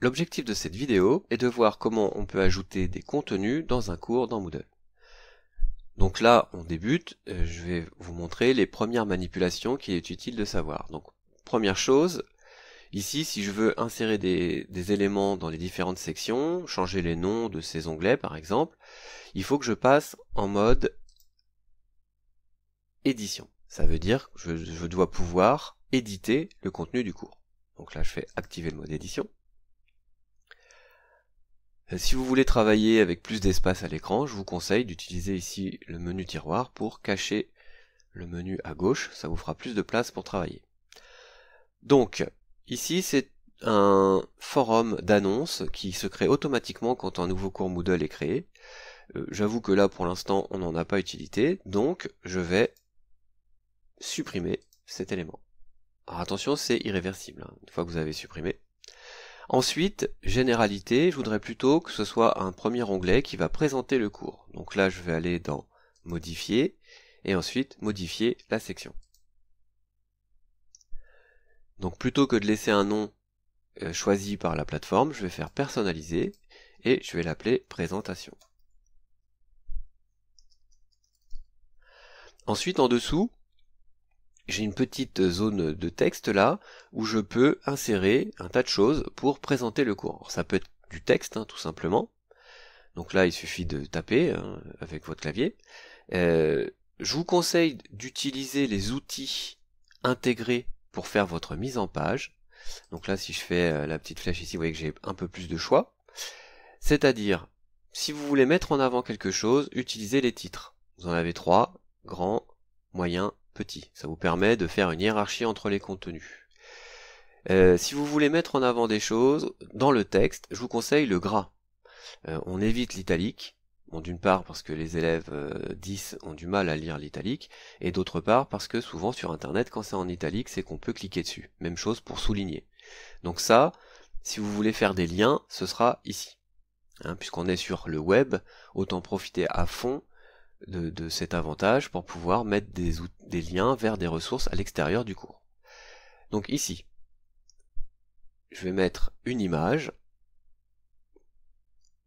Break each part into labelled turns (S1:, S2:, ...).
S1: L'objectif de cette vidéo est de voir comment on peut ajouter des contenus dans un cours dans Moodle. Donc là, on débute, euh, je vais vous montrer les premières manipulations qui est utile de savoir. Donc première chose, ici si je veux insérer des, éléments dans les différentes sections, changer les noms de ces onglets par exemple, il faut que je passe en mode édition. Ça veut dire que je dois pouvoir éditer le contenu du cours. Donc là je fais activer le mode édition. Euh, si vous voulez travailler avec plus d'espace à l'écran, je vous conseille d'utiliser ici le menu tiroir pour cacher le menu à gauche, ça vous fera plus de place pour travailler. Donc, ici c'est un forum d'annonces qui se crée automatiquement quand un nouveau cours Moodle est créé. Euh, j'avoue que là pour l'instant on n'en a pas utilité, donc je vais supprimer cet élément. Alors attention, c'est irréversible. Hein, une fois que vous avez supprimé, Ensuite, généralité, je voudrais plutôt que ce soit un premier onglet qui va présenter le cours. Donc là, je vais aller dans modifier et ensuite modifier la section. Donc plutôt que de laisser un nom euh, choisi par la plateforme, je vais faire personnaliser et je vais l'appeler présentation. Ensuite, en dessous, j'ai une petite zone de texte là où je peux insérer un tas de choses pour présenter le cours. Alors, ça peut être du texte hein, tout simplement. Donc là il suffit de taper hein, avec votre clavier. Euh, je vous conseille d'utiliser les outils intégrés pour faire votre mise en page. Donc là si je fais euh, la petite flèche ici vous voyez que j'ai un peu plus de choix. C'est-à-dire si vous voulez mettre en avant quelque chose utilisez les titres. Vous en avez trois, grand, moyen petit. Ça vous permet de faire une hiérarchie entre les contenus. Euh, si vous voulez mettre en avant des choses, dans le texte, je vous conseille le gras. Euh, on évite l'italique. d'une part parce que les élèves 10 euh, ont du mal à lire l'italique, et d'autre part parce que souvent sur Internet, quand c'est en italique, c'est qu'on peut cliquer dessus. Même chose pour souligner. Donc ça, si vous voulez faire des liens, ce sera ici. Hein, puisqu'on est sur le web, autant profiter à fond de, cet avantage pour pouvoir mettre des, outils des liens vers des ressources à l'extérieur du cours. Donc ici, je vais mettre une image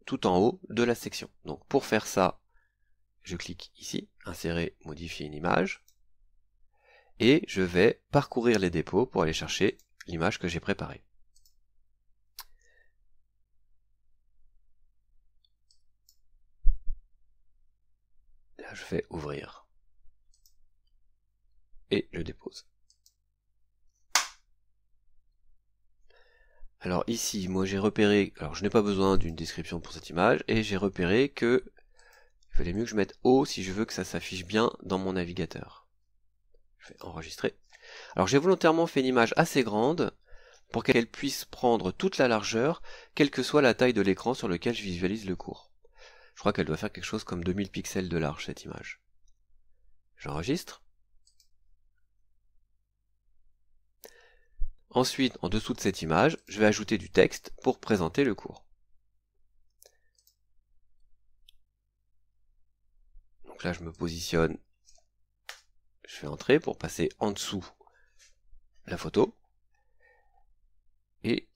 S1: tout en haut de la section. Donc pour faire ça, je clique ici, insérer, modifier une image, et je vais parcourir les dépôts pour aller chercher l'image que j'ai préparée. Là, je vais ouvrir et je dépose. Alors ici, moi j'ai repéré, alors je n'ai pas besoin d'une description pour cette image, et j'ai repéré que il fallait mieux que je mette haut si je veux que ça s'affiche bien dans mon navigateur. Je vais enregistrer. Alors j'ai volontairement fait une image assez grande pour qu'elle puisse prendre toute la largeur, quelle que soit la taille de l'écran sur lequel je visualise le cours. Je crois qu'elle doit faire quelque chose comme 2000 pixels de large cette image. J'enregistre. Ensuite, en dessous de cette image, je vais ajouter du texte pour présenter le cours. Donc là, je me positionne, je fais entrer pour passer en dessous la photo. Et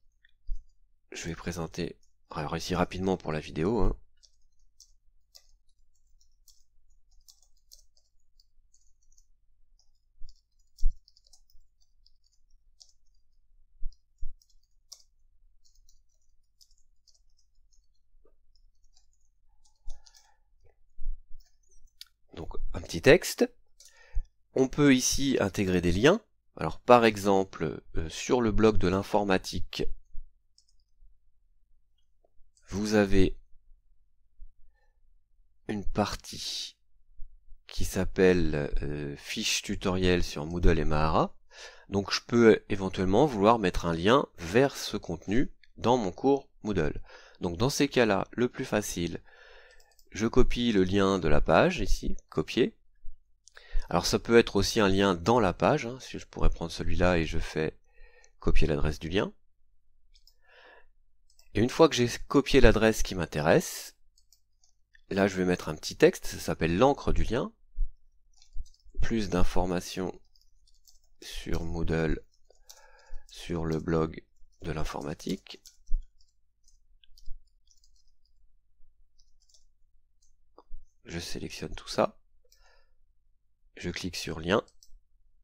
S1: je vais présenter, alors ici rapidement pour la vidéo, hein. texte. On peut ici intégrer des liens. Alors par exemple, euh, sur le blog de l'informatique, vous avez une partie qui s'appelle euh, fiche tutoriel sur Moodle et Mahara. Donc je peux éventuellement vouloir mettre un lien vers ce contenu dans mon cours Moodle. Donc dans ces cas-là, le plus facile, je copie le lien de la page ici, copier. Alors ça peut être aussi un lien dans la page, hein, si je pourrais prendre celui-là et je fais copier l'adresse du lien. Et une fois que j'ai copié l'adresse qui m'intéresse, là je vais mettre un petit texte, ça s'appelle l'encre du lien. Plus d'informations sur Moodle, sur le blog de l'informatique. Je sélectionne tout ça je clique sur lien,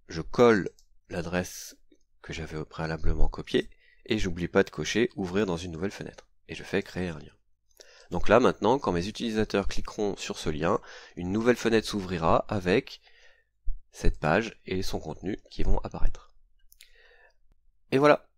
S1: je colle l'adresse que j'avais préalablement copiée, et j'oublie pas de cocher ouvrir dans une nouvelle fenêtre. Et je fais créer un lien. Donc là maintenant, quand mes utilisateurs cliqueront sur ce lien, une nouvelle fenêtre s'ouvrira avec cette page et son contenu qui vont apparaître. Et voilà